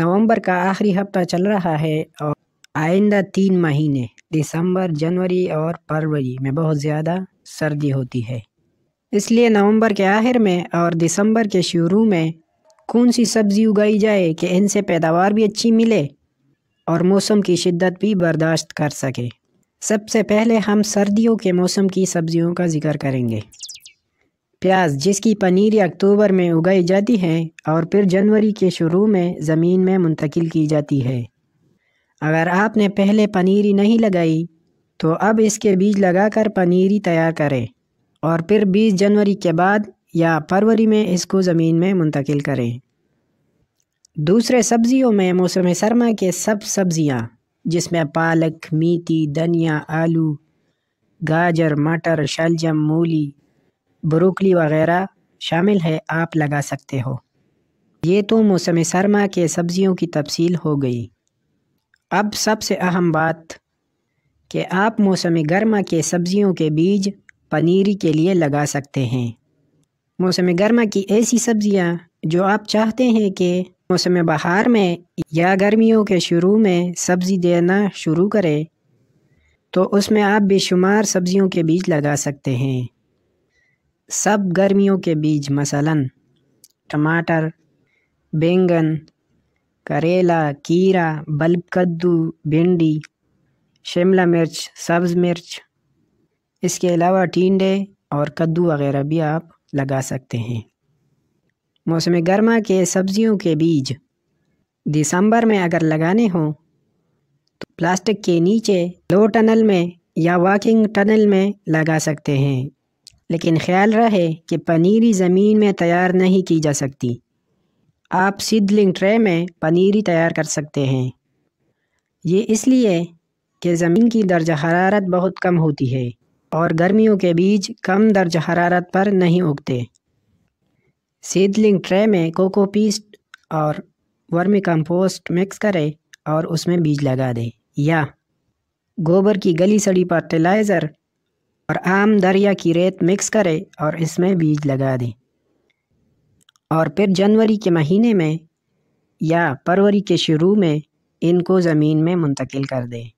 नवंबर का आखिरी हफ्ता चल रहा है और आइंदा तीन महीने दिसंबर जनवरी और फरवरी में बहुत ज़्यादा सर्दी होती है इसलिए नवंबर के आखिर में और दिसंबर के शुरू में कौन सी सब्ज़ी उगाई जाए कि इनसे पैदावार भी अच्छी मिले और मौसम की शिद्दत भी बर्दाश्त कर सके सबसे पहले हम सर्दियों के मौसम की सब्ज़ियों का जिक्र करेंगे प्याज जिसकी पनीरी अक्टूबर में उगाई जाती है और फिर जनवरी के शुरू में ज़मीन में मुंतकिल की जाती है अगर आपने पहले पनीरी नहीं लगाई तो अब इसके बीज लगाकर पनीरी तैयार करें और फिर 20 जनवरी के बाद या फरवरी में इसको ज़मीन में मुंतकिल करें दूसरे सब्ज़ियों में मौसम सरमा के सब सब्ज़ियाँ जिसमें पालक मेथी धनिया आलू गाजर मटर शलजम मूली ब्रोकली वगैरह शामिल है आप लगा सकते हो ये तो मौसम सरमा के सब्ज़ियों की तफसील हो गई अब सबसे अहम बात कि आप मौसम गर्मा के सब्ज़ियों के बीज पनीरी के लिए लगा सकते हैं मौसम गर्मा की ऐसी सब्ज़ियाँ जो आप चाहते हैं कि मौसम बहार में या गर्मियों के शुरू में सब्ज़ी देना शुरू करें तो उसमें आप बेशुमार सब्ज़ियों के बीज लगा सकते हैं सब गर्मियों के बीज मसलन टमाटर बैंगन करेला कीरा बल्ब कद्दू भिंडी शिमला मिर्च सब्ज़ मिर्च इसके अलावा टींडे और कद्दू वगैरह भी आप लगा सकते हैं मौसम गर्मा के सब्ज़ियों के बीज दिसंबर में अगर लगाने हों तो प्लास्टिक के नीचे दो टनल में या वॉकिंग टनल में लगा सकते हैं लेकिन ख्याल रहे कि पनीरी ज़मीन में तैयार नहीं की जा सकती आप सीडलिंग ट्रे में पनीरी तैयार कर सकते हैं ये इसलिए कि ज़मीन की दर्ज हरारत बहुत कम होती है और गर्मियों के बीज कम दर्ज हरारत पर नहीं उगते सीडलिंग ट्रे में कोको पीस्ट और वर्मी कंपोस्ट मिक्स करें और उसमें बीज लगा दें या गोबर की गली सड़ी फर्टिलाइज़र और आम दरिया की रेत मिक्स करें और इसमें बीज लगा दें और फिर जनवरी के महीने में या फरवरी के शुरू में इनको ज़मीन में मुंतकिल कर दें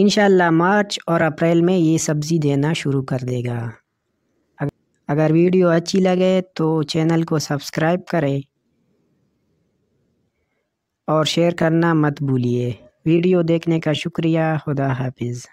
इन मार्च और अप्रैल में ये सब्ज़ी देना शुरू कर देगा अगर वीडियो अच्छी लगे तो चैनल को सब्सक्राइब करें और शेयर करना मत भूलिए वीडियो देखने का शुक्रिया खुदा हाफिज़